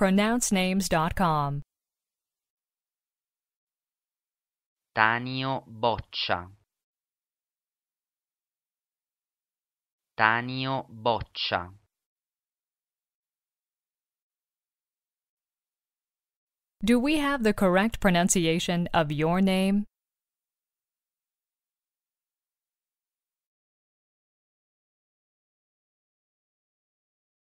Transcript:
pronouncenames.com. Tanio Boccia. Tanio Boccia. Do we have the correct pronunciation of your name?